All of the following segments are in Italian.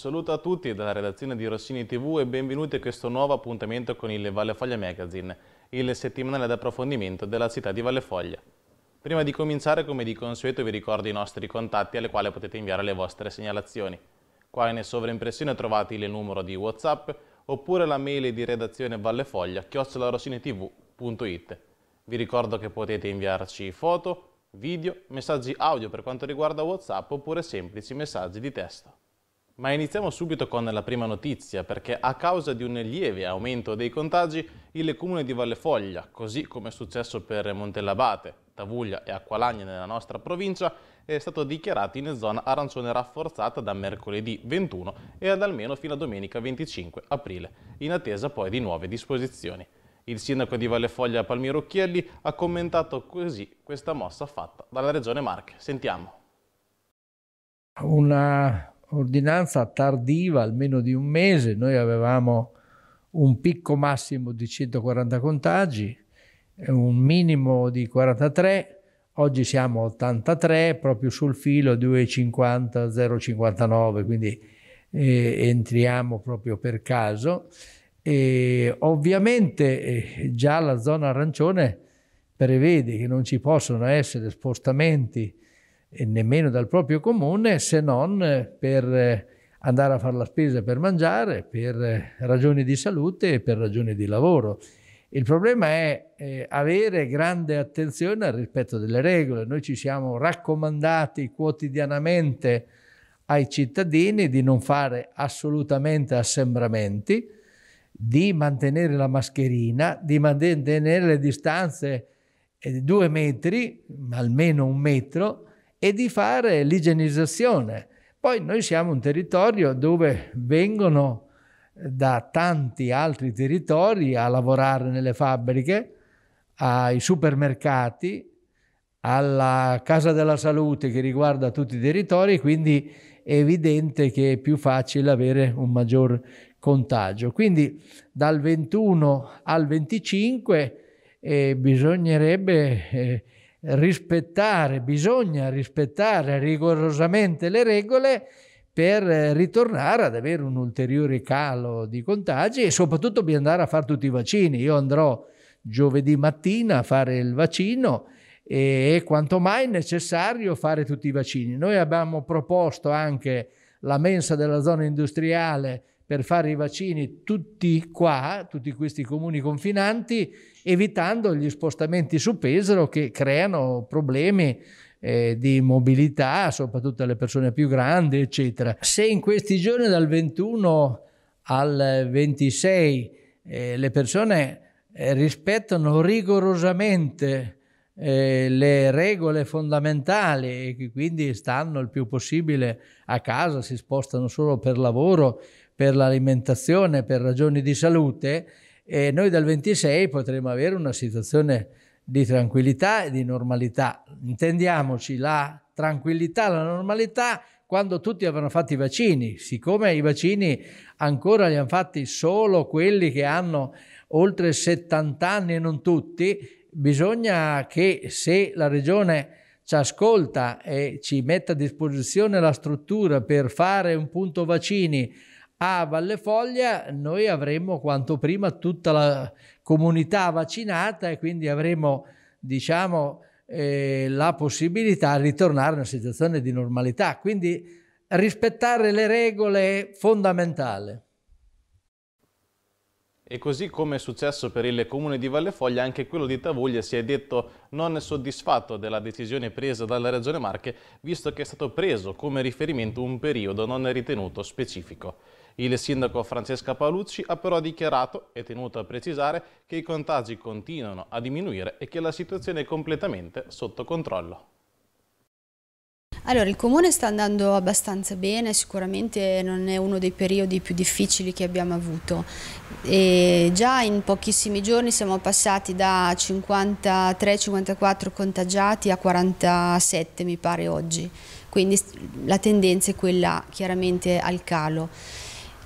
Un saluto a tutti dalla redazione di Rossini TV e benvenuti a questo nuovo appuntamento con il Valle Foglia Magazine, il settimanale d'approfondimento della città di Valle Foglia. Prima di cominciare, come di consueto, vi ricordo i nostri contatti alle quali potete inviare le vostre segnalazioni. Qua in sovraimpressione trovate il numero di WhatsApp oppure la mail di redazione vallefoglia chiocciolarossiniTV.it. Vi ricordo che potete inviarci foto, video, messaggi audio per quanto riguarda WhatsApp oppure semplici messaggi di testo. Ma iniziamo subito con la prima notizia, perché a causa di un lieve aumento dei contagi, il comune di Vallefoglia, così come è successo per Montellabate, Tavuglia e Acqualagna nella nostra provincia, è stato dichiarato in zona arancione rafforzata da mercoledì 21 e ad almeno fino a domenica 25 aprile, in attesa poi di nuove disposizioni. Il sindaco di Vallefoglia Palmiro Chielli ha commentato così questa mossa fatta dalla regione Marche. Sentiamo. Una ordinanza tardiva, almeno di un mese, noi avevamo un picco massimo di 140 contagi, eh, un minimo di 43, oggi siamo 83, proprio sul filo 2,50, 0,59, quindi eh, entriamo proprio per caso. E ovviamente eh, già la zona arancione prevede che non ci possono essere spostamenti nemmeno dal proprio comune se non eh, per eh, andare a fare la spesa per mangiare, per eh, ragioni di salute e per ragioni di lavoro. Il problema è eh, avere grande attenzione al rispetto delle regole. Noi ci siamo raccomandati quotidianamente ai cittadini di non fare assolutamente assembramenti, di mantenere la mascherina, di mantenere le distanze di due metri, almeno un metro, e di fare l'igienizzazione. Poi noi siamo un territorio dove vengono eh, da tanti altri territori a lavorare nelle fabbriche, ai supermercati, alla Casa della Salute che riguarda tutti i territori, quindi è evidente che è più facile avere un maggior contagio. Quindi dal 21 al 25 eh, bisognerebbe... Eh, rispettare, bisogna rispettare rigorosamente le regole per ritornare ad avere un ulteriore calo di contagi e soprattutto di andare a fare tutti i vaccini. Io andrò giovedì mattina a fare il vaccino e è quanto mai necessario fare tutti i vaccini. Noi abbiamo proposto anche la mensa della zona industriale per fare i vaccini tutti qua, tutti questi comuni confinanti, evitando gli spostamenti su Pesaro che creano problemi eh, di mobilità, soprattutto alle persone più grandi, eccetera. Se in questi giorni dal 21 al 26 eh, le persone eh, rispettano rigorosamente eh, le regole fondamentali e quindi stanno il più possibile a casa, si spostano solo per lavoro, per l'alimentazione, per ragioni di salute, e noi dal 26 potremo avere una situazione di tranquillità e di normalità. Intendiamoci, la tranquillità, la normalità, quando tutti avranno fatto i vaccini, siccome i vaccini ancora li hanno fatti solo quelli che hanno oltre 70 anni e non tutti, bisogna che se la regione ci ascolta e ci mette a disposizione la struttura per fare un punto vaccini a Valle Foglia noi avremo quanto prima tutta la comunità vaccinata e quindi avremo diciamo, eh, la possibilità di ritornare a una situazione di normalità. Quindi rispettare le regole è fondamentale. E così come è successo per il comune di Vallefoglia, anche quello di Tavuglia si è detto non soddisfatto della decisione presa dalla Regione Marche, visto che è stato preso come riferimento un periodo non ritenuto specifico. Il sindaco Francesca Palucci ha però dichiarato, e tenuto a precisare, che i contagi continuano a diminuire e che la situazione è completamente sotto controllo. Allora, il comune sta andando abbastanza bene, sicuramente non è uno dei periodi più difficili che abbiamo avuto. E già in pochissimi giorni siamo passati da 53-54 contagiati a 47 mi pare oggi, quindi la tendenza è quella chiaramente al calo.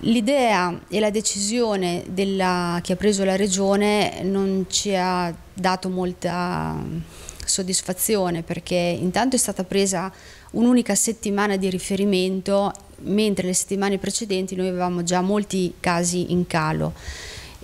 L'idea e la decisione della, che ha preso la Regione non ci ha dato molta mm, soddisfazione perché intanto è stata presa un'unica settimana di riferimento mentre le settimane precedenti noi avevamo già molti casi in calo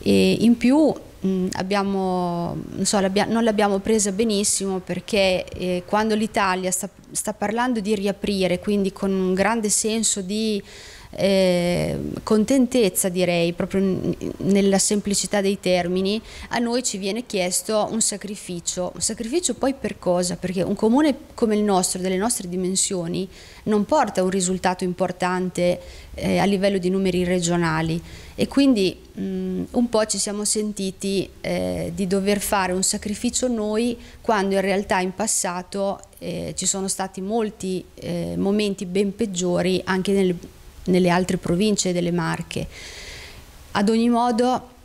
e in più mm, abbiamo, non, so, non l'abbiamo presa benissimo perché eh, quando l'Italia sta, sta parlando di riaprire quindi con un grande senso di eh, contentezza direi, proprio nella semplicità dei termini, a noi ci viene chiesto un sacrificio, un sacrificio poi per cosa? Perché un comune come il nostro, delle nostre dimensioni, non porta un risultato importante eh, a livello di numeri regionali e quindi mh, un po' ci siamo sentiti eh, di dover fare un sacrificio noi quando in realtà in passato eh, ci sono stati molti eh, momenti ben peggiori anche nel nelle altre province delle Marche. Ad ogni modo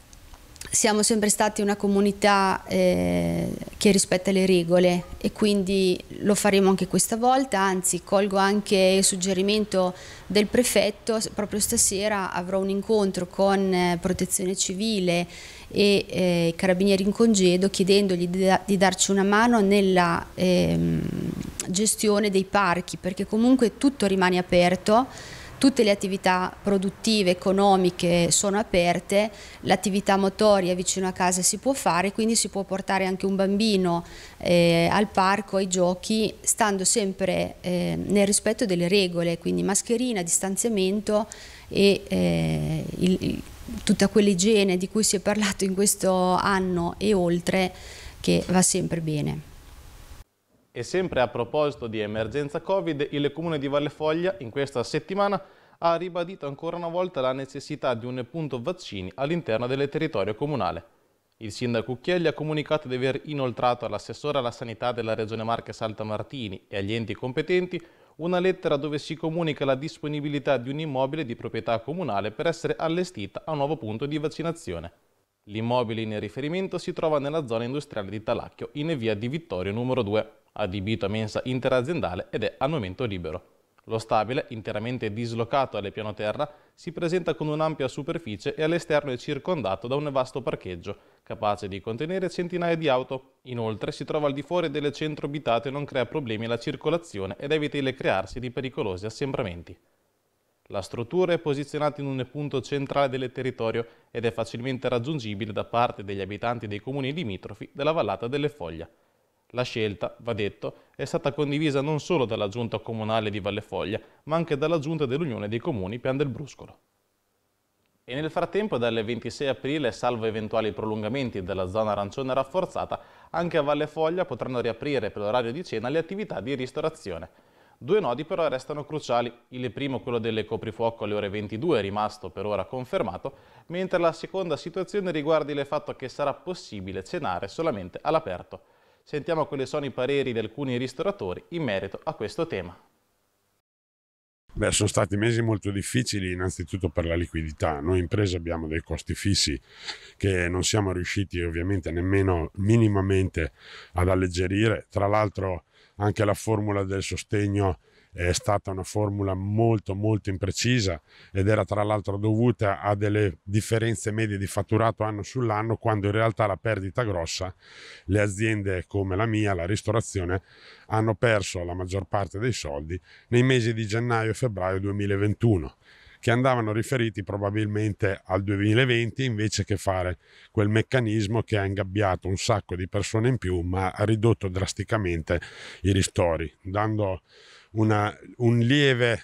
siamo sempre stati una comunità eh, che rispetta le regole e quindi lo faremo anche questa volta, anzi colgo anche il suggerimento del prefetto, proprio stasera avrò un incontro con eh, Protezione Civile e eh, Carabinieri in congedo chiedendogli di, da di darci una mano nella ehm, gestione dei parchi perché comunque tutto rimane aperto tutte le attività produttive, economiche sono aperte, l'attività motoria vicino a casa si può fare, quindi si può portare anche un bambino eh, al parco, ai giochi, stando sempre eh, nel rispetto delle regole, quindi mascherina, distanziamento e eh, il, il, tutta quell'igiene di cui si è parlato in questo anno e oltre che va sempre bene. E sempre a proposito di emergenza Covid, il Comune di Vallefoglia in questa settimana ha ribadito ancora una volta la necessità di un punto vaccini all'interno del territorio comunale. Il sindaco Cucchielli ha comunicato di aver inoltrato all'assessore alla sanità della Regione Marche Saltamartini e agli enti competenti una lettera dove si comunica la disponibilità di un immobile di proprietà comunale per essere allestita a un nuovo punto di vaccinazione. L'immobile in riferimento si trova nella zona industriale di Talacchio, in via di Vittorio numero 2 adibito a mensa interaziendale ed è al momento libero. Lo stabile, interamente dislocato alle pianoterra, si presenta con un'ampia superficie e all'esterno è circondato da un vasto parcheggio, capace di contenere centinaia di auto. Inoltre si trova al di fuori delle centro abitate e non crea problemi alla circolazione ed evita il crearsi di pericolosi assembramenti. La struttura è posizionata in un punto centrale del territorio ed è facilmente raggiungibile da parte degli abitanti dei comuni limitrofi della vallata delle Foglia. La scelta, va detto, è stata condivisa non solo dalla giunta comunale di Vallefoglia, ma anche dalla giunta dell'Unione dei Comuni Pian del Bruscolo. E nel frattempo, dal 26 aprile, salvo eventuali prolungamenti della zona arancione rafforzata, anche a Valle Foglia potranno riaprire per l'orario di cena le attività di ristorazione. Due nodi però restano cruciali, il primo quello delle coprifuoco alle ore 22 è rimasto per ora confermato, mentre la seconda situazione riguarda il fatto che sarà possibile cenare solamente all'aperto. Sentiamo quali sono i pareri di alcuni ristoratori in merito a questo tema. Beh, sono stati mesi molto difficili innanzitutto per la liquidità. Noi imprese abbiamo dei costi fissi che non siamo riusciti ovviamente nemmeno minimamente ad alleggerire. Tra l'altro anche la formula del sostegno è stata una formula molto molto imprecisa ed era tra l'altro dovuta a delle differenze medie di fatturato anno sull'anno quando in realtà la perdita grossa le aziende come la mia, la ristorazione, hanno perso la maggior parte dei soldi nei mesi di gennaio e febbraio 2021 che andavano riferiti probabilmente al 2020 invece che fare quel meccanismo che ha ingabbiato un sacco di persone in più ma ha ridotto drasticamente i ristori, dando una, un, lieve,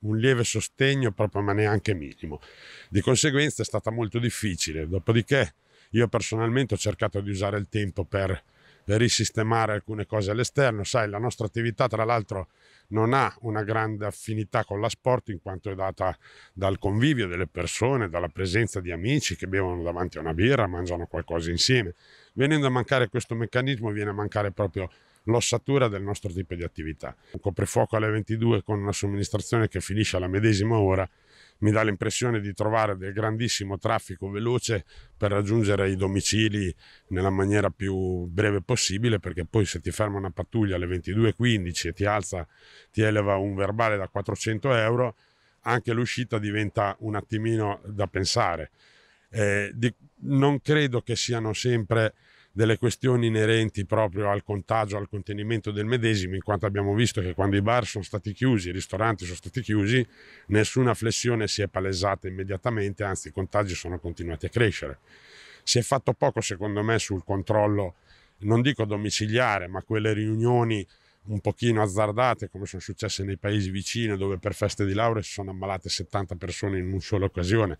un lieve sostegno proprio ma neanche minimo. Di conseguenza è stata molto difficile, dopodiché io personalmente ho cercato di usare il tempo per risistemare alcune cose all'esterno. Sai, la nostra attività, tra l'altro, non ha una grande affinità con la sport in quanto è data dal convivio delle persone, dalla presenza di amici che bevono davanti a una birra, mangiano qualcosa insieme. Venendo a mancare questo meccanismo, viene a mancare proprio l'ossatura del nostro tipo di attività. Un coprifuoco alle 22 con una somministrazione che finisce alla medesima ora mi dà l'impressione di trovare del grandissimo traffico veloce per raggiungere i domicili nella maniera più breve possibile, perché poi se ti ferma una pattuglia alle 22.15 e ti alza, ti eleva un verbale da 400 euro, anche l'uscita diventa un attimino da pensare. Eh, di, non credo che siano sempre delle questioni inerenti proprio al contagio, al contenimento del medesimo, in quanto abbiamo visto che quando i bar sono stati chiusi, i ristoranti sono stati chiusi, nessuna flessione si è palesata immediatamente, anzi i contagi sono continuati a crescere. Si è fatto poco, secondo me, sul controllo, non dico domiciliare, ma quelle riunioni un pochino azzardate come sono successe nei paesi vicini dove per feste di laurea si sono ammalate 70 persone in una sola occasione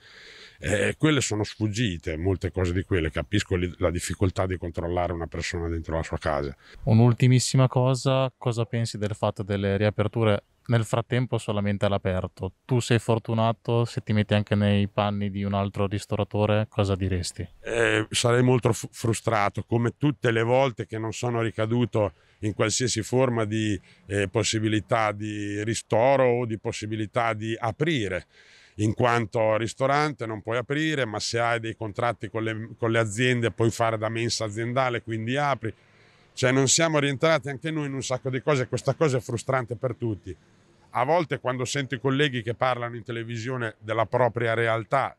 e quelle sono sfuggite molte cose di quelle capisco la difficoltà di controllare una persona dentro la sua casa un'ultimissima cosa cosa pensi del fatto delle riaperture nel frattempo solamente all'aperto. Tu sei fortunato, se ti metti anche nei panni di un altro ristoratore, cosa diresti? Eh, sarei molto f- frustrato, come tutte le volte che non sono ricaduto in qualsiasi forma di eh, possibilità di ristoro o di possibilità di aprire. In quanto ristorante non puoi aprire, ma se hai dei contratti con le, con le aziende puoi fare da mensa aziendale, quindi apri. Cioè non siamo rientrati anche noi in un sacco di cose e questa cosa è frustrante per tutti a volte quando sento i colleghi che parlano in televisione della propria realtà,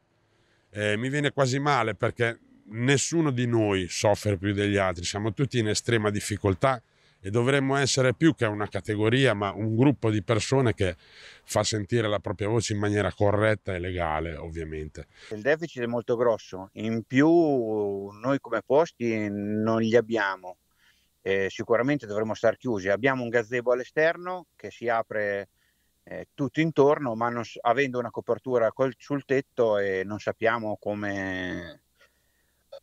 eh, mi viene quasi male perché nessuno di noi soffre più degli altri, siamo tutti in estrema difficoltà e dovremmo essere più che una categoria, ma un gruppo di persone che fa sentire la propria voce in maniera corretta e legale, ovviamente. Il deficit è molto grosso, in più noi come posti non li abbiamo. Eh, sicuramente dovremmo stare chiusi. Abbiamo un gazebo all'esterno che si apre eh, tutto intorno, ma non, avendo una copertura col, sul tetto e non sappiamo come,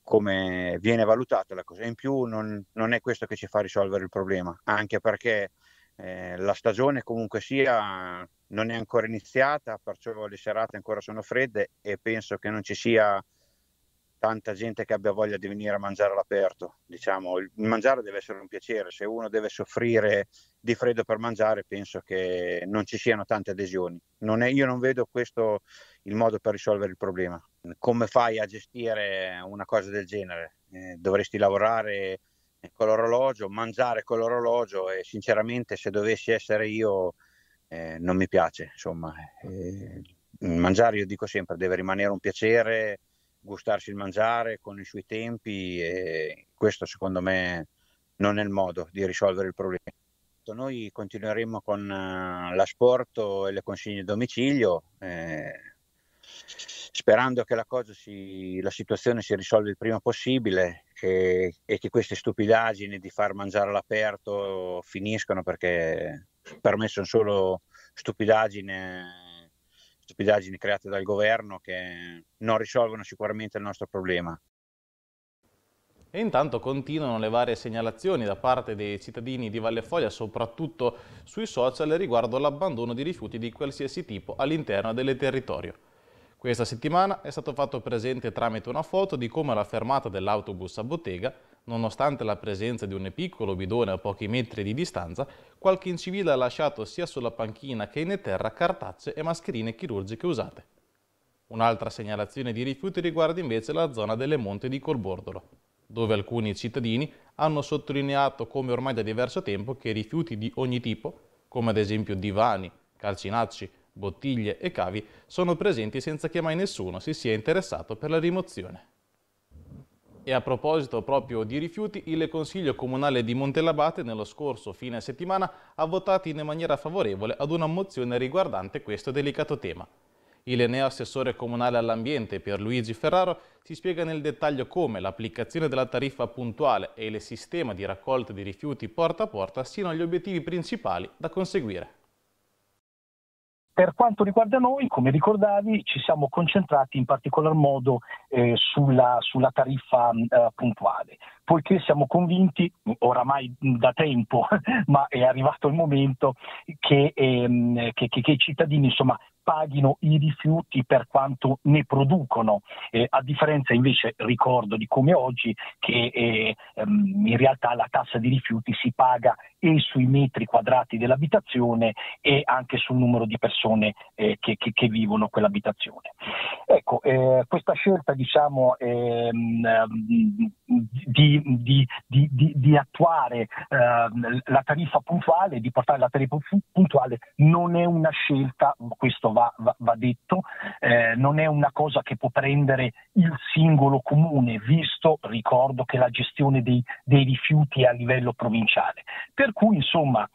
come viene valutata la cosa. In più non, non, è questo che ci fa risolvere il problema, anche perché eh, la stagione comunque sia non è ancora iniziata, perciò le serate ancora sono fredde e penso che non ci sia tanta gente che abbia voglia di venire a mangiare all'aperto. Diciamo, il mangiare deve essere un piacere, se uno deve soffrire di freddo per mangiare, penso che non ci siano tante adesioni. Non è, io non vedo questo il modo per risolvere il problema. Come fai a gestire una cosa del genere? Eh, dovresti lavorare con l'orologio, mangiare con l'orologio e sinceramente se dovessi essere io eh, non mi piace, insomma. Eh, mangiare io dico sempre deve rimanere un piacere, gustarsi il mangiare con i suoi tempi e questo secondo me non è il modo di risolvere il problema. Noi continueremo con eh, l'asporto e le consegne a domicilio, eh, sperando che la, si, la, situazione si risolva il prima possibile e, e che queste stupidaggini di far mangiare all'aperto finiscano perché per me sono solo stupidaggini stupidaggini create dal governo che non risolvono sicuramente il nostro problema. E intanto continuano le varie segnalazioni da parte dei cittadini di Valle Foglia, soprattutto sui social, riguardo all'abbandono di rifiuti di qualsiasi tipo all'interno del territorio. Questa settimana è stato fatto presente tramite una foto di come la fermata dell'autobus a bottega, nonostante la presenza di un piccolo bidone a pochi metri di distanza, qualche incivile ha lasciato sia sulla panchina che in terra cartacce e mascherine chirurgiche usate. Un'altra segnalazione di rifiuti riguarda invece la zona delle Monte di Colbordolo, dove alcuni cittadini hanno sottolineato come ormai da diverso tempo che rifiuti di ogni tipo, come ad esempio divani, calcinacci, bottiglie e cavi sono presenti senza che mai nessuno si sia interessato per la rimozione. E a proposito proprio di rifiuti, il Consiglio Comunale di Montelabate nello scorso fine settimana ha votato in maniera favorevole ad una mozione riguardante questo delicato tema. Il neoassessore comunale all'ambiente Pierluigi Ferraro si spiega nel dettaglio come l'applicazione della tariffa puntuale e il sistema di raccolta di rifiuti porta a porta siano gli obiettivi principali da conseguire. Per quanto riguarda noi, come ricordavi, ci siamo concentrati in particolar modo eh, sulla, sulla, tariffa mm, eh, puntuale, poiché siamo convinti, oramai da tempo, ma è arrivato il momento, che, ehm, che, che, che i cittadini insomma, paghino i rifiuti per quanto ne producono, eh, a differenza invece, ricordo di come oggi, che eh, ehm, in realtà la tassa di rifiuti si paga e sui metri quadrati dell'abitazione e anche sul numero di persone eh, che, che, che, vivono quell'abitazione. Ecco, eh, questa scelta diciamo, ehm, di, di, di, di, attuare ehm, la tariffa puntuale, di portare la tariffa puntuale, non è una scelta, questo va, va, va detto, eh, non è una cosa che può prendere il singolo comune, visto, ricordo, che la gestione dei, dei rifiuti è a livello provinciale. Per cui, insomma,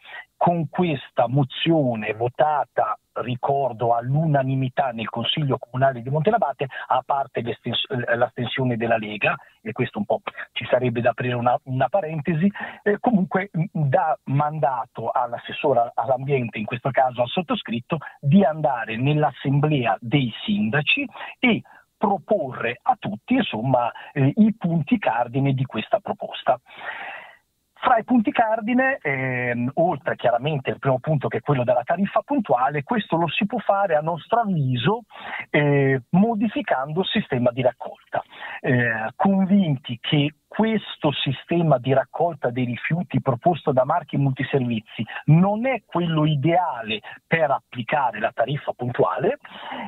con questa mozione votata, ricordo, all'unanimità nel Consiglio Comunale di Montelabate, a parte eh, l'astensione della Lega, e questo un po' ci sarebbe da aprire una, una parentesi, eh, comunque dà mandato all'assessore all'ambiente, in questo caso al sottoscritto, di andare nell'assemblea dei sindaci e proporre a tutti insomma, eh, i punti cardine di questa proposta. Fra i punti cardine, ehm, oltre chiaramente al primo punto che è quello della tariffa puntuale, questo lo si può fare a nostro avviso eh, modificando il sistema di raccolta. Eh, convinti che questo sistema di raccolta dei rifiuti proposto da marchi multiservizi non è quello ideale per applicare la tariffa puntuale,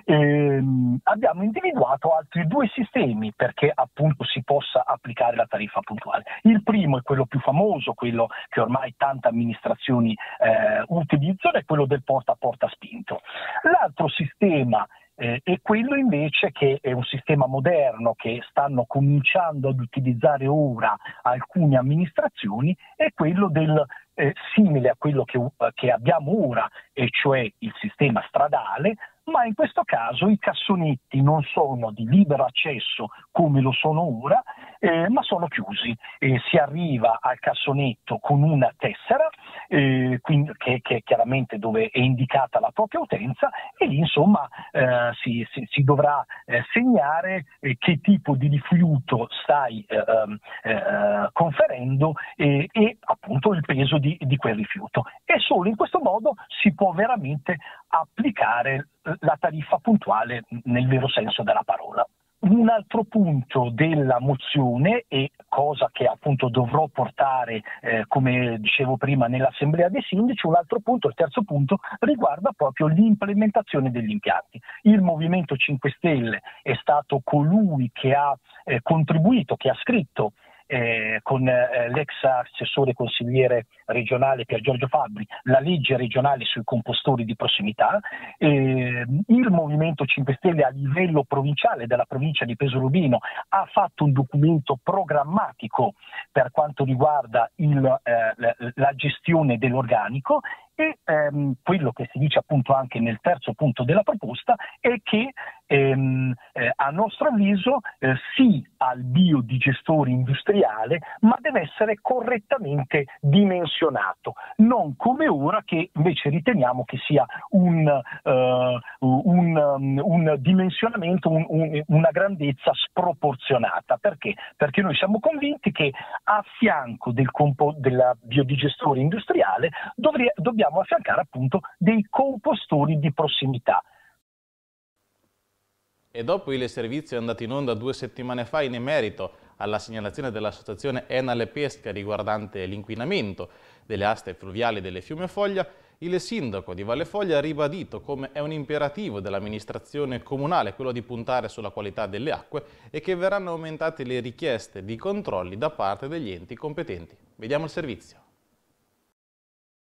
ehm, abbiamo individuato altri due sistemi perché appunto si possa applicare la tariffa puntuale. Il primo è quello più famoso, quello che ormai tante amministrazioni eh, utilizzano, è quello del porta a porta spinto. L'altro sistema eh, e quello invece che è un sistema moderno che stanno cominciando ad utilizzare ora alcune amministrazioni è quello del eh, simile a quello che, che abbiamo ora, e cioè il sistema stradale, ma in questo caso i cassonetti non sono di libero accesso come lo sono ora eh, ma sono chiusi. Eh, si arriva al cassonetto con una tessera, eh, quindi, che, che, è chiaramente dove è indicata la propria utenza, e lì insomma eh, si, si, si, dovrà eh, segnare eh, che tipo di rifiuto stai ehm, conferendo e, e, appunto il peso di, di quel rifiuto. E solo in questo modo si può veramente applicare la tariffa puntuale nel vero senso della parola. Un altro punto della mozione e cosa che appunto dovrò portare, eh, come dicevo prima, nell'Assemblea dei Sindaci, un altro punto, il terzo punto, riguarda proprio l'implementazione degli impianti. Il Movimento 5 Stelle è stato colui che ha eh, contribuito, che ha scritto eh, con eh, l'ex assessore consigliere regionale Pier Giorgio Fabbri, la legge regionale sui compostori di prossimità, eh, il Movimento 5 Stelle a livello provinciale della provincia di Pesorubino ha fatto un documento programmatico per quanto riguarda il, eh, la, la gestione dell'organico e ehm, quello che si dice appunto anche nel terzo punto della proposta è che ehm, eh, a nostro avviso eh, sì al biodigestore industriale, ma deve essere correttamente dimensionato, non come ora che invece riteniamo che sia un, eh, un, um, un dimensionamento, un, una grandezza sproporzionata. Perché? Perché noi siamo convinti che a fianco del, compo- della biodigestore industriale dovre- dobbiamo affiancare appunto dei compostori di prossimità e dopo il servizio andato in onda due settimane fa in merito alla segnalazione dell'associazione Enale Pesca riguardante l'inquinamento delle aste fluviali delle fiume Foglia, il sindaco di Valle Foglia ha ribadito come è un imperativo dell'amministrazione comunale quello di puntare sulla qualità delle acque e che verranno aumentate le richieste di controlli da parte degli enti competenti. Vediamo il servizio.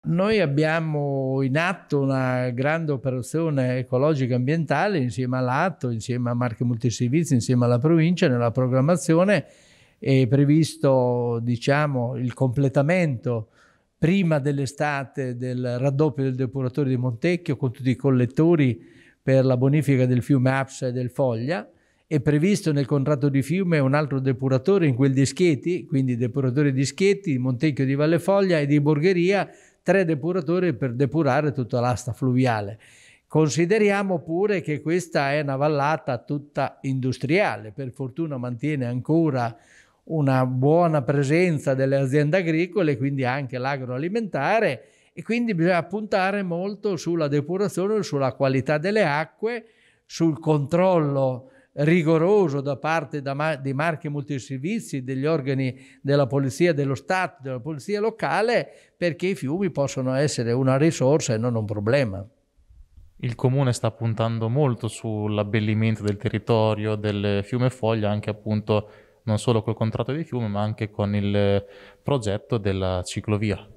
Noi abbiamo in atto una grande operazione ecologica e ambientale insieme all'Atto, insieme a Marche Multiservizi, insieme alla provincia. Nella programmazione è previsto diciamo, il completamento prima dell'estate del raddoppio del depuratore di Montecchio con tutti i collettori per la bonifica del fiume Apsa e del Foglia. È previsto nel contratto di fiume un altro depuratore in quel di Schietti, quindi depuratore di Schietti, Montecchio di Valle Foglia e di Borgheria tre depuratori per depurare tutta l'asta fluviale. Consideriamo pure che questa è una vallata tutta industriale, per fortuna mantiene ancora una buona presenza delle aziende agricole, quindi anche l'agroalimentare, e quindi bisogna puntare molto sulla depurazione, sulla qualità delle acque, sul controllo rigoroso da parte da, dei marchi multiservizi, degli organi della polizia dello Stato, della polizia locale, perché i fiumi possono essere una risorsa e non un problema. Il comune sta puntando molto sull'abbellimento del territorio del fiume Foglia, anche appunto non solo col contratto di fiume, ma anche con il progetto della ciclovia.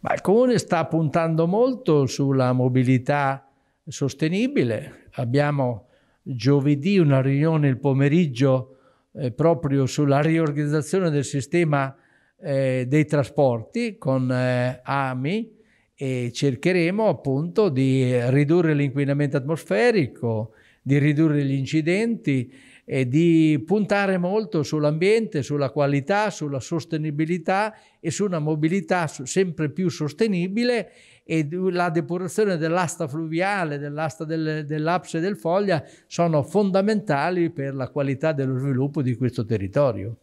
Ma il comune sta puntando molto sulla mobilità sostenibile. Abbiamo giovedì una riunione il pomeriggio eh, proprio sulla riorganizzazione del sistema eh, dei trasporti con eh, AMI e cercheremo appunto di ridurre l'inquinamento atmosferico, di ridurre gli incidenti e di puntare molto sull'ambiente, sulla qualità, sulla sostenibilità e su una mobilità sempre più sostenibile e la depurazione dell'asta fluviale, dell'asta del, dell'Apse e del Foglia sono fondamentali per la qualità dello sviluppo di questo territorio.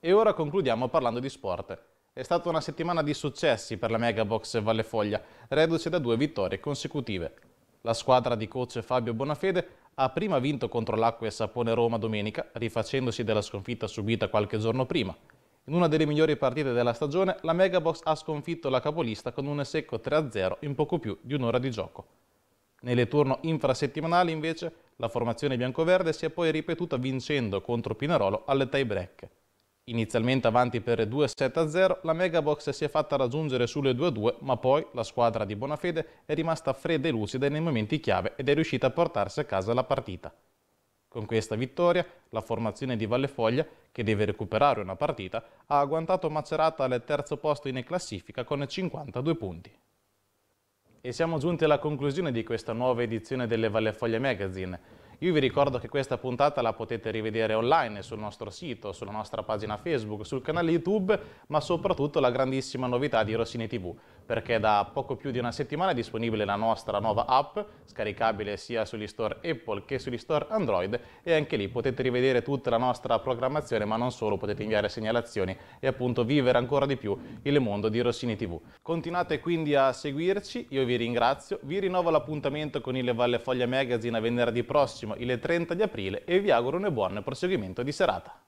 E ora concludiamo parlando di sport. È stata una settimana di successi per la Megabox Valle Foglia, reduce da due vittorie consecutive. La squadra di coach Fabio Bonafede ha prima vinto contro l'acqua e sapone Roma domenica, rifacendosi della sconfitta subita qualche giorno prima. In una delle migliori partite della stagione, la Megabox ha sconfitto la capolista con un secco 3-0 in poco più di un'ora di gioco. Nelle turno infrasettimanali, invece, la formazione biancoverde si è poi ripetuta vincendo contro Pinarolo alle tie break. Inizialmente avanti per 2-7-0, la Megabox si è fatta raggiungere sulle 2-2, ma poi la squadra di Bonafede è rimasta fredda e lucida nei momenti chiave ed è riuscita a portarsi a casa la partita. Con questa vittoria, la formazione di Vallefoglia, che deve recuperare una partita, ha agguantato Macerata al terzo posto in classifica con 52 punti. E siamo giunti alla conclusione di questa nuova edizione delle Vallefoglia Magazine. Io vi ricordo che questa puntata la potete rivedere online sul nostro sito, sulla nostra pagina Facebook, sul canale YouTube, ma soprattutto la grandissima novità di Rossini TV perché da poco più di una settimana è disponibile la nostra nuova app, scaricabile sia sugli store Apple che sugli store Android e anche lì potete rivedere tutta la nostra programmazione, ma non solo, potete inviare segnalazioni e appunto vivere ancora di più il mondo di Rossini TV. Continuate quindi a seguirci, io vi ringrazio, vi rinnovo l'appuntamento con il Valle Foglia Magazine a venerdì prossimo, il 30 di aprile e vi auguro un buon proseguimento di serata.